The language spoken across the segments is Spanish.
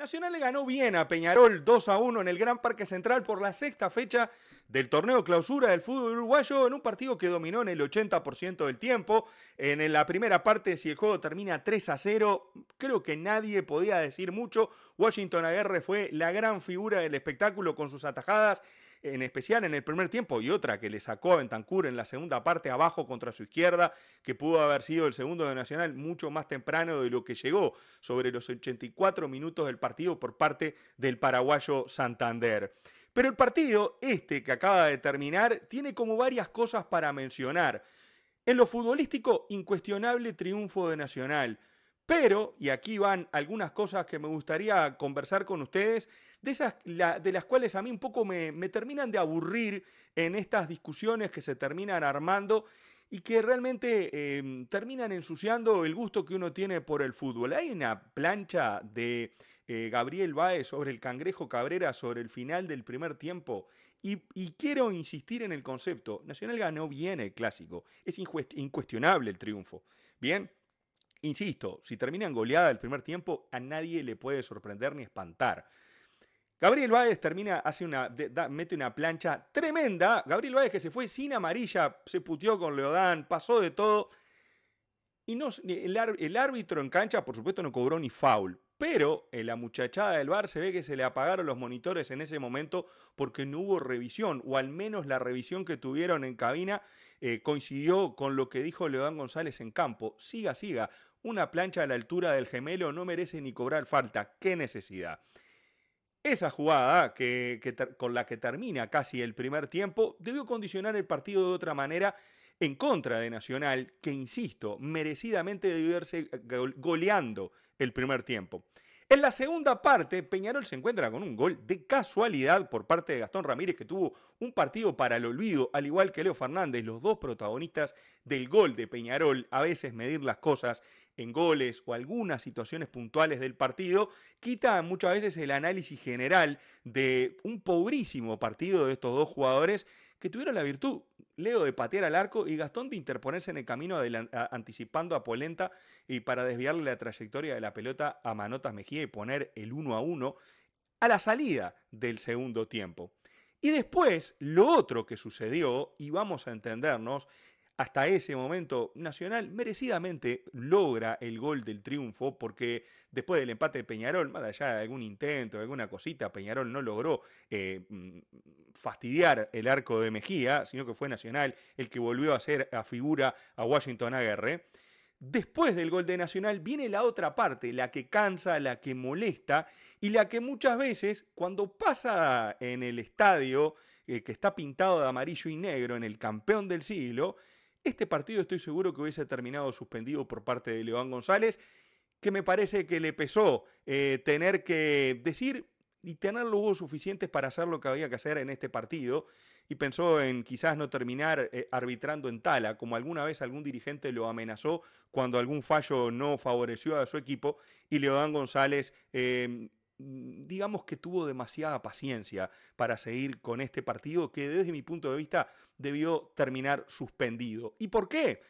Nacional le ganó bien a Peñarol 2 a 1 en el Gran Parque Central por la sexta fecha del torneo clausura del fútbol uruguayo en un partido que dominó en el 80% del tiempo. En la primera parte, si el juego termina 3 a 0, creo que nadie podía decir mucho. Washington Aguerre fue la gran figura del espectáculo con sus atajadas en especial en el primer tiempo, y otra que le sacó a Bentancur en la segunda parte abajo contra su izquierda, que pudo haber sido el segundo de Nacional mucho más temprano de lo que llegó, sobre los 84 minutos del partido por parte del paraguayo Santander. Pero el partido, este que acaba de terminar, tiene como varias cosas para mencionar. En lo futbolístico, incuestionable triunfo de Nacional. Pero, y aquí van algunas cosas que me gustaría conversar con ustedes, de, esas, de las cuales a mí un poco me, terminan de aburrir en estas discusiones que se terminan armando y que realmente em, terminan ensuciando el gusto que uno tiene por el fútbol. Hay una plancha de eh, Gabriel Baez sobre el cangrejo Cabrera sobre el final del primer tiempo y, quiero insistir en el concepto. Nacional ganó bien el clásico. Es incuestionable el triunfo. Bien, insisto, si en goleada el primer tiempo, a nadie le puede sorprender ni espantar. Gabriel Báez termina, hace una, mete una plancha tremenda. Gabriel Báez que se fue sin amarilla, se puteó con Leodán, pasó de todo. Y no, el, árbitro en cancha, por supuesto, no cobró ni foul. Pero en la muchachada del bar se ve que se le apagaron los monitores en ese momento porque no hubo revisión, o al menos la revisión que tuvieron en cabina eh, coincidió con lo que dijo Leodán González en campo. Siga, siga. Una plancha a la altura del gemelo no merece ni cobrar falta. ¡Qué necesidad! Esa jugada que, con la que termina casi el primer tiempo debió condicionar el partido de otra manera en contra de Nacional, que, insisto, merecidamente debió irse goleando el primer tiempo. En la segunda parte, Peñarol se encuentra con un gol de casualidad por parte de Gastón Ramírez, que tuvo un partido para el olvido, al igual que Leo Fernández, los dos protagonistas del gol de Peñarol. A veces medir las cosas en goles o algunas situaciones puntuales del partido, quita muchas veces el análisis general de un pobrísimo partido de estos dos jugadores que tuvieron la virtud, Leo, de patear al arco y Gastón de interponerse en el camino anticipando a Polenta y para desviarle la trayectoria de la pelota a Manotas Mejía y poner el 1 a 1 a la salida del segundo tiempo. Y después, lo otro que sucedió, y vamos a entendernos, hasta ese momento Nacional merecidamente logra el gol del triunfo porque después del empate de Peñarol, más allá de algún intento, alguna cosita, Peñarol no logró eh, mm, fastidiar el arco de Mejía, sino que fue Nacional el que volvió a ser a figura a Washington Aguerre. Después del gol de Nacional viene la otra parte, la que cansa, la que molesta y la que muchas veces cuando pasa en el estadio eh, que está pintado de amarillo y negro en el campeón del siglo, este partido estoy seguro que hubiese terminado suspendido por parte de León González, que me parece que le pesó eh, tener que decir y tener los suficientes para hacer lo que había que hacer en este partido. Y pensó en quizás no terminar eh, arbitrando en tala, como alguna vez algún dirigente lo amenazó cuando algún fallo no favoreció a su equipo. Y León González eh, Mm, digamos que tuvo demasiada paciencia para seguir con este partido que desde mi punto de vista debió terminar suspendido. ¿Y por qué?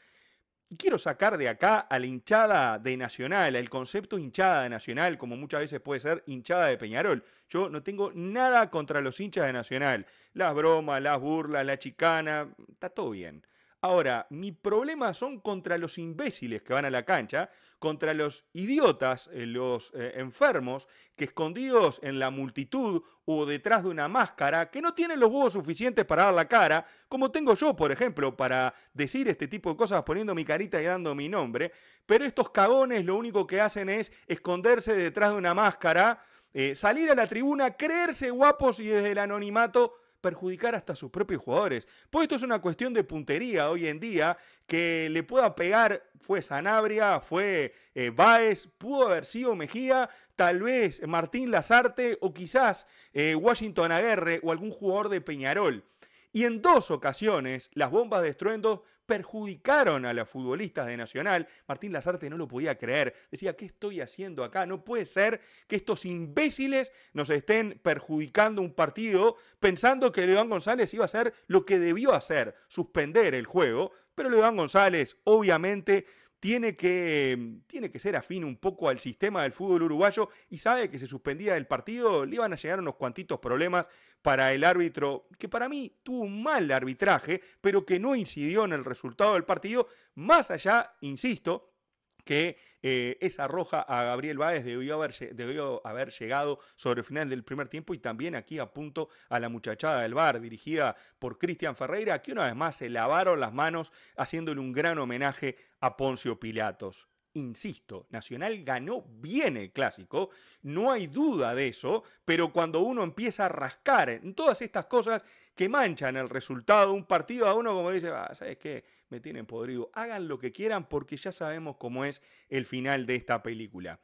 Quiero sacar de acá a la hinchada de Nacional, al concepto hinchada de Nacional, como muchas veces puede ser hinchada de Peñarol. Yo no tengo nada contra los hinchas de Nacional. Las bromas, las burlas, la chicana, está todo bien. Ahora, mi problema son contra los imbéciles que van a la cancha, contra los idiotas, eh, los eh, enfermos, que escondidos en la multitud o detrás de una máscara, que no tienen los huevos suficientes para dar la cara, como tengo yo, por ejemplo, para decir este tipo de cosas poniendo mi carita y dando mi nombre, pero estos cagones lo único que hacen es esconderse detrás de una máscara, eh, salir a la tribuna, creerse guapos y desde el anonimato perjudicar hasta a sus propios jugadores. Pues esto es una cuestión de puntería hoy en día que le pueda pegar. Fue Sanabria, fue Báez, eh, Baez, pudo haber sido Mejía, tal vez Martín Lazarte o quizás eh, Washington Aguerre o algún jugador de Peñarol y en dos ocasiones las bombas de estruendo perjudicaron a las futbolistas de Nacional. Martín Lazarte no lo podía creer. Decía, ¿qué estoy haciendo acá? No puede ser que estos imbéciles nos estén perjudicando un partido pensando que León González iba a hacer lo que debió hacer, suspender el juego. Pero León González, obviamente, tiene que, mm, tiene que ser afín un poco al sistema del fútbol uruguayo y sabe que se suspendía el partido, le iban a llegar unos cuantitos problemas para el árbitro, que para mí tuvo un mal arbitraje, pero que no incidió en el resultado del partido, más allá, insisto, que eh, esa roja a Gabriel Báez debió haber, debió haber llegado sobre el final del primer tiempo y también aquí apunto a la muchachada del bar dirigida por Cristian Ferreira, que una vez más se lavaron las manos haciéndole un gran homenaje a Poncio Pilatos. Insisto, Nacional ganó bien el clásico, no hay duda de eso, pero cuando uno empieza a rascar en todas estas cosas que manchan el resultado de un partido, a uno como dice, ah, ¿sabes qué? Me tienen podrido, hagan lo que quieran porque ya sabemos cómo es el final de esta película.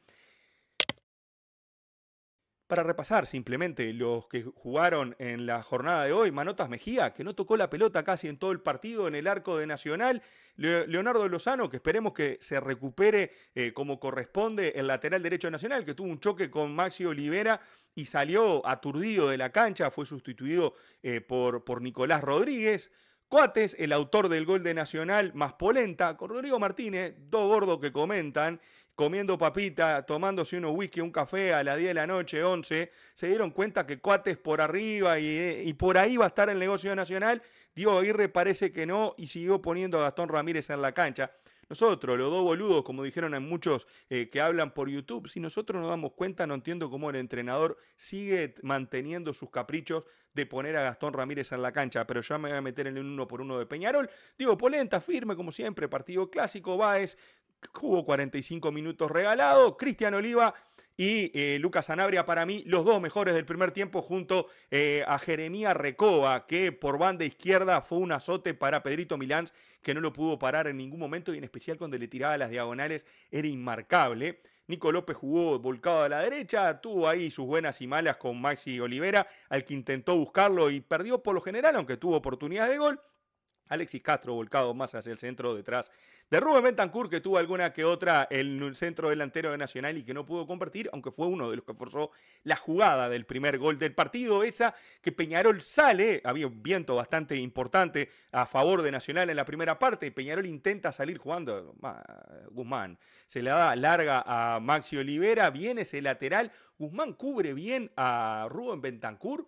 Para repasar simplemente los que jugaron en la jornada de hoy, Manotas Mejía, que no tocó la pelota casi en todo el partido en el arco de Nacional, Leonardo Lozano, que esperemos que se recupere eh, como corresponde el lateral derecho de Nacional, que tuvo un choque con Maxi Olivera y salió aturdido de la cancha, fue sustituido eh, por, por Nicolás Rodríguez. Coates, el autor del gol de Nacional, más Polenta, con Rodrigo Martínez, dos gordos que comentan, comiendo papita, tomándose unos whisky, un café a las 10 de la noche, 11, se dieron cuenta que Coates por arriba y, y por ahí va a estar el negocio nacional. Diego Aguirre parece que no y siguió poniendo a Gastón Ramírez en la cancha. Nosotros, los dos boludos, como dijeron en muchos eh, que hablan por YouTube, si nosotros nos damos cuenta, no entiendo cómo el entrenador sigue manteniendo sus caprichos de poner a Gastón Ramírez en la cancha, pero ya me voy a meter en el uno por uno de Peñarol. Digo, Polenta, firme como siempre, partido clásico, Baez, jugó 45 minutos regalado, Cristian Oliva y eh, Lucas Sanabria, para mí, los dos mejores del primer tiempo, junto eh, a Jeremía Recoba que por banda izquierda fue un azote para Pedrito Milans, que no lo pudo parar en ningún momento y en especial cuando le tiraba las diagonales era inmarcable. Nico López jugó volcado a la derecha, tuvo ahí sus buenas y malas con Maxi Olivera, al que intentó buscarlo y perdió por lo general, aunque tuvo oportunidades de gol. Alexis Castro volcado más hacia el centro detrás de Rubén Bentancur, que tuvo alguna que otra en el centro delantero de Nacional y que no pudo convertir, aunque fue uno de los que forzó la jugada del primer gol del partido. Esa que Peñarol sale, había un viento bastante importante a favor de Nacional en la primera parte. Peñarol intenta salir jugando. Guzmán se la da larga a Maxi Olivera, viene ese lateral. Guzmán cubre bien a Rubén Bentancur.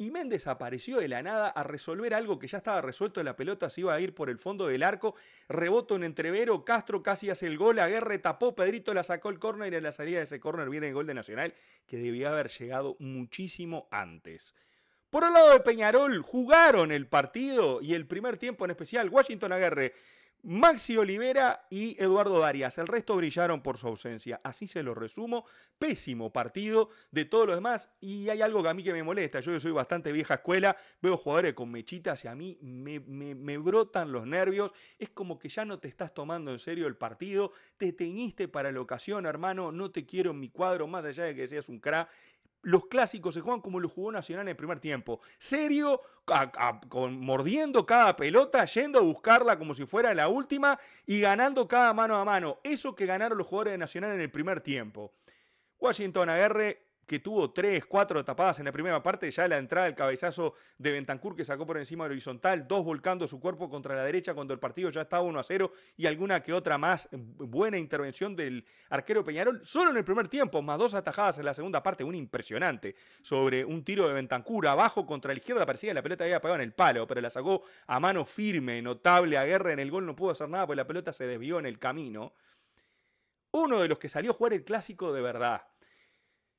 Y Méndez apareció de la nada a resolver algo que ya estaba resuelto. La pelota se iba a ir por el fondo del arco. Reboto en entrevero. Castro casi hace el gol. Aguerre tapó. Pedrito la sacó el córner. Y en la salida de ese córner viene el gol de Nacional, que debía haber llegado muchísimo antes. Por el lado de Peñarol, jugaron el partido y el primer tiempo en especial. Washington Aguerre Maxi Olivera y Eduardo Darias. El resto brillaron por su ausencia. Así se lo resumo. Pésimo partido de todos los demás. Y hay algo que a mí que me molesta. Yo soy bastante vieja escuela. Veo jugadores con mechitas y a mí me, brotan los nervios. Es como que ya no te estás tomando en serio el partido. Te teñiste para la ocasión, hermano. No te quiero en mi cuadro, más allá de que seas un cra los clásicos se juegan como lo jugó Nacional en el primer tiempo. Serio, con, mordiendo cada pelota, yendo a buscarla como si fuera la última y ganando cada mano a mano. Eso que ganaron los jugadores de Nacional en el primer tiempo. Washington agarre que tuvo tres, cuatro tapadas en la primera parte, ya la entrada, del cabezazo de Bentancur que sacó por encima del horizontal, dos volcando su cuerpo contra la derecha cuando el partido ya estaba 1 a 0 y alguna que otra más eh, buena intervención del arquero Peñarol, solo en el primer tiempo, más dos atajadas en la segunda parte, un impresionante, sobre un tiro de Bentancur abajo contra la izquierda, parecía que la pelota había pegado en el palo, pero la sacó a mano firme, notable, a guerra en el gol, no pudo hacer nada porque la pelota se desvió en el camino. Uno de los que salió a jugar el clásico de verdad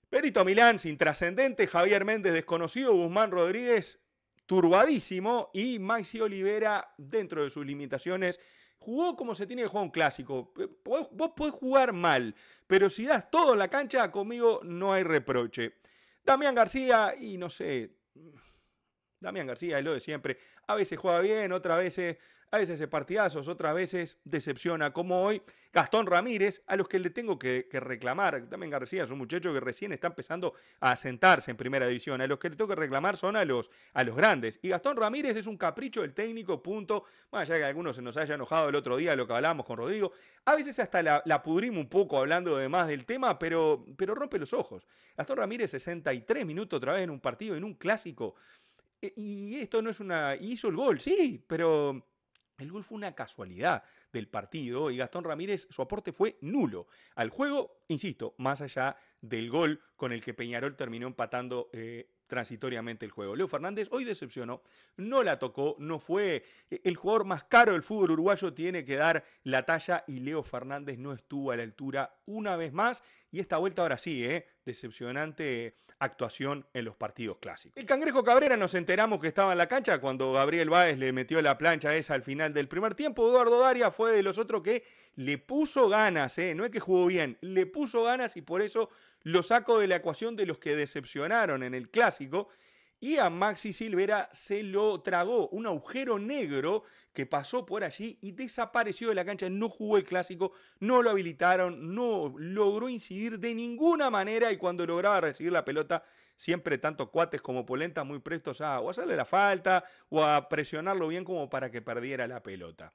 Perito Milán, sin trascendente, Javier Méndez, desconocido, Guzmán Rodríguez, turbadísimo, y Maxi Olivera, dentro de sus limitaciones, jugó como se tiene que jugar un clásico. Eh, vos podés jugar mal, pero si das todo en la cancha, conmigo no hay reproche. Damián García, y no sé, Damián García es lo de siempre, a veces juega bien, otras veces a veces partidazos, otras veces decepciona, como hoy Gastón Ramírez, a los que le tengo que, reclamar, también García es un muchacho que recién está empezando a sentarse en primera división, a los que le tengo que reclamar son a los, a los grandes. Y Gastón Ramírez es un capricho del técnico, punto, más allá que algunos se nos haya enojado el otro día lo que hablábamos con Rodrigo, a veces hasta la, pudrimos un poco hablando de más del tema, pero, pero rompe los ojos. Gastón Ramírez 63 minutos otra vez en un partido, en un clásico. E, y esto no es una. Hizo el gol, sí, pero el gol fue una casualidad del partido y Gastón Ramírez su aporte fue nulo al juego, insisto, más allá del gol con el que Peñarol terminó empatando eh, transitoriamente el juego. Leo Fernández hoy decepcionó, no la tocó, no fue eh, el jugador más caro del fútbol uruguayo, tiene que dar la talla y Leo Fernández no estuvo a la altura una vez más y esta vuelta ahora sí, ¿eh? decepcionante actuación en los partidos clásicos. El Cangrejo Cabrera nos enteramos que estaba en la cancha cuando Gabriel Báez le metió la plancha esa al final del primer tiempo. Eduardo Daria fue de los otros que le puso ganas, ¿eh? no es que jugó bien, le puso ganas y por eso lo saco de la ecuación de los que decepcionaron en el clásico y a Maxi Silvera se lo tragó un agujero negro que pasó por allí y desapareció de la cancha, no jugó el clásico, no lo habilitaron, no logró incidir de ninguna manera y cuando lograba recibir la pelota, siempre tanto cuates como polenta muy prestos a o hacerle la falta o a presionarlo bien como para que perdiera la pelota.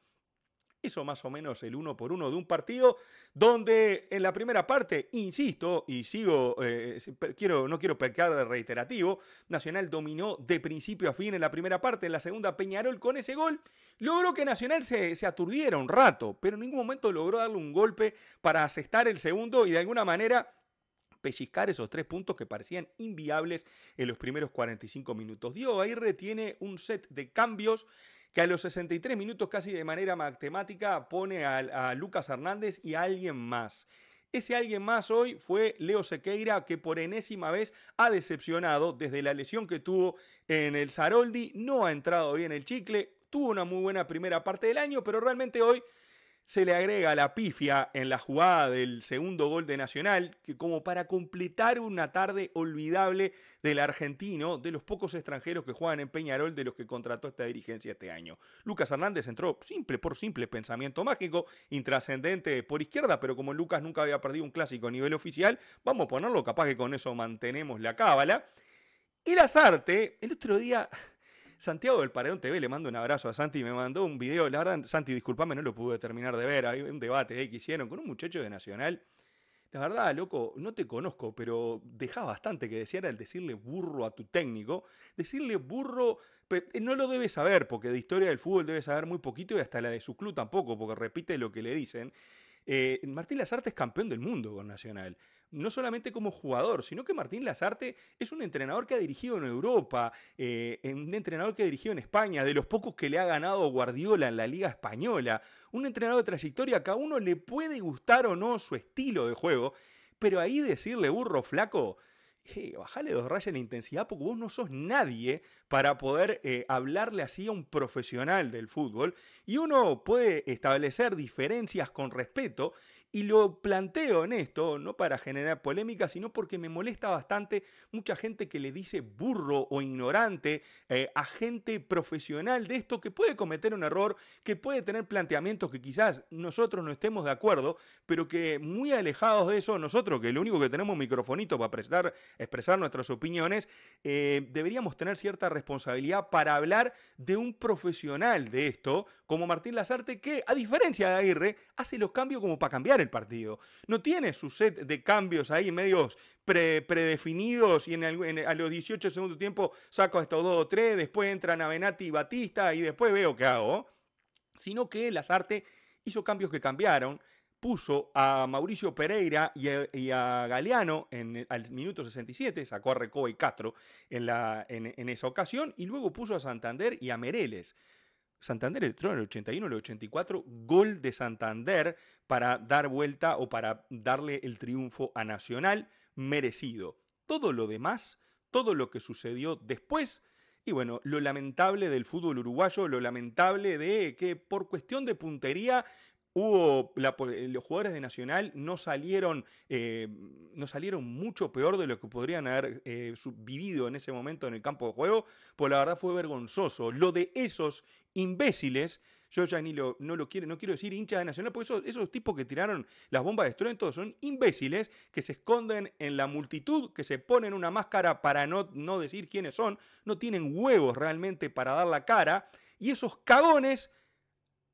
Eso más o menos el uno por uno de un partido donde en la primera parte, insisto, y sigo, eh, quiero, no quiero pecar de reiterativo, Nacional dominó de principio a fin en la primera parte, en la segunda Peñarol con ese gol logró que Nacional se, aturdiera un rato, pero en ningún momento logró darle un golpe para asestar el segundo y de alguna manera pellizcar esos tres puntos que parecían inviables en los primeros 45 minutos. Dio ahí retiene un set de cambios que a los 63 minutos casi de manera matemática pone a, Lucas Hernández y a alguien más. Ese alguien más hoy fue Leo Sequeira, que por enésima vez ha decepcionado desde la lesión que tuvo en el Saroldi. No ha entrado bien el chicle, tuvo una muy buena primera parte del año, pero realmente hoy se le agrega la pifia en la jugada del segundo gol de Nacional, que como para completar una tarde olvidable del argentino, de los pocos extranjeros que juegan en Peñarol, de los que contrató esta dirigencia este año. Lucas Hernández entró simple por simple pensamiento mágico, intrascendente por izquierda, pero como Lucas nunca había perdido un clásico a nivel oficial, vamos a ponerlo, capaz que con eso mantenemos la cábala. Y Lazarte, el otro día Santiago del Paredón TV le mando un abrazo a Santi, me mandó un video, la verdad, Santi, disculpame, no lo pude terminar de ver, hay un debate que hicieron con un muchacho de Nacional. La verdad, loco, no te conozco, pero dejás bastante que deciera el decirle burro a tu técnico. Decirle burro, eh, no lo debes saber, porque de historia del fútbol debe saber muy poquito y hasta la de su club tampoco, porque repite lo que le dicen. Eh, Martín Lazarte es campeón del mundo con Nacional no solamente como jugador, sino que Martín Lazarte es un entrenador que ha dirigido en Europa, eh, un entrenador que ha dirigido en España, de los pocos que le ha ganado Guardiola en la Liga Española, un entrenador de trayectoria que a uno le puede gustar o no su estilo de juego, pero ahí decirle burro flaco, eh, bajale dos rayas la intensidad porque vos no sos nadie para poder eh, hablarle así a un profesional del fútbol. Y uno puede establecer diferencias con respeto y lo planteo en esto, no para generar polémica, sino porque me molesta bastante mucha gente que le dice burro o ignorante eh, a gente profesional de esto que puede cometer un error, que puede tener planteamientos que quizás nosotros no estemos de acuerdo, pero que muy alejados de eso, nosotros que lo único que tenemos un microfonito para prestar, expresar nuestras opiniones, eh, deberíamos tener cierta responsabilidad para hablar de un profesional de esto, como Martín Lazarte, que a diferencia de Aguirre, hace los cambios como para cambiar partido. No tiene su set de cambios ahí medios predefinidos y en, a los 18 segundos tiempo saco a estos dos o tres, después entran a y Batista y después veo qué hago. Sino que Lazarte hizo cambios que cambiaron, puso a Mauricio Pereira y a, Galeano en, al minuto 67, sacó a Recoba y Castro en, la, en, esa ocasión, y luego puso a Santander y a Mereles. Santander entró en el 81, el 84, gol de Santander para dar vuelta o para darle el triunfo a Nacional, merecido. Todo lo demás, todo lo que sucedió después, y bueno, lo lamentable del fútbol uruguayo, lo lamentable de que por cuestión de puntería hubo eh, los jugadores de Nacional no salieron, eh, no salieron mucho peor de lo que podrían haber eh, vivido en ese momento en el campo de juego, pues la verdad fue vergonzoso. Lo de esos imbéciles, yo ya ni lo, no lo quiero, no quiero decir hincha de Nacional, porque esos, esos tipos que tiraron las bombas de estruendo son imbéciles que se esconden en la multitud, que se ponen una máscara para no, no decir quiénes son, no tienen huevos realmente para dar la cara, y esos cagones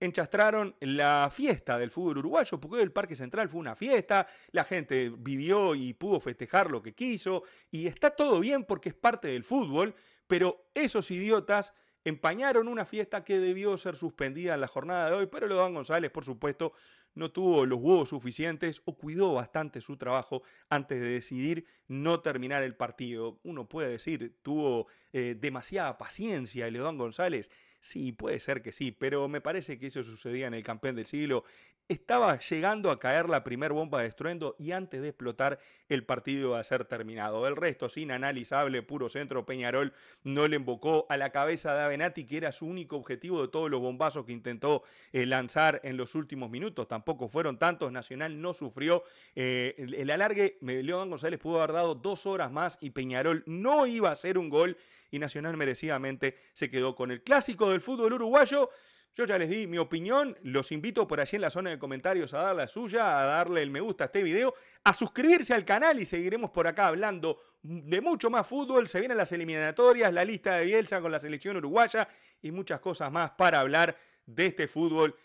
enchastraron la fiesta del fútbol uruguayo, porque el Parque Central fue una fiesta, la gente vivió y pudo festejar lo que quiso, y está todo bien porque es parte del fútbol, pero esos idiotas empañaron una fiesta que debió ser suspendida en la jornada de hoy, pero León González, por supuesto, no tuvo los huevos suficientes o cuidó bastante su trabajo antes de decidir no terminar el partido. Uno puede decir, tuvo eh, demasiada paciencia Leodán González. Sí, puede ser que sí, pero me parece que eso sucedía en el campeón del siglo estaba llegando a caer la primer bomba de estruendo y antes de explotar el partido iba a ser terminado. El resto, sin analizable, puro centro, Peñarol no le embocó a la cabeza de Avenati, que era su único objetivo de todos los bombazos que intentó eh, lanzar en los últimos minutos. Tampoco fueron tantos, Nacional no sufrió. Eh, el, alargue, eh, León González pudo haber dado dos horas más y Peñarol no iba a hacer un gol y Nacional merecidamente se quedó con el clásico del fútbol uruguayo. Yo ya les di mi opinión, los invito por allí en la zona de comentarios a dar la suya, a darle el me gusta a este video, a suscribirse al canal y seguiremos por acá hablando de mucho más fútbol, se vienen las eliminatorias, la lista de Bielsa con la selección uruguaya y muchas cosas más para hablar de este fútbol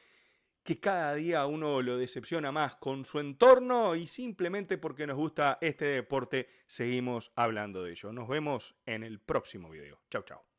que cada día uno lo decepciona más con su entorno y simplemente porque nos gusta este deporte seguimos hablando de ello. Nos vemos en el próximo video. Chao, chao.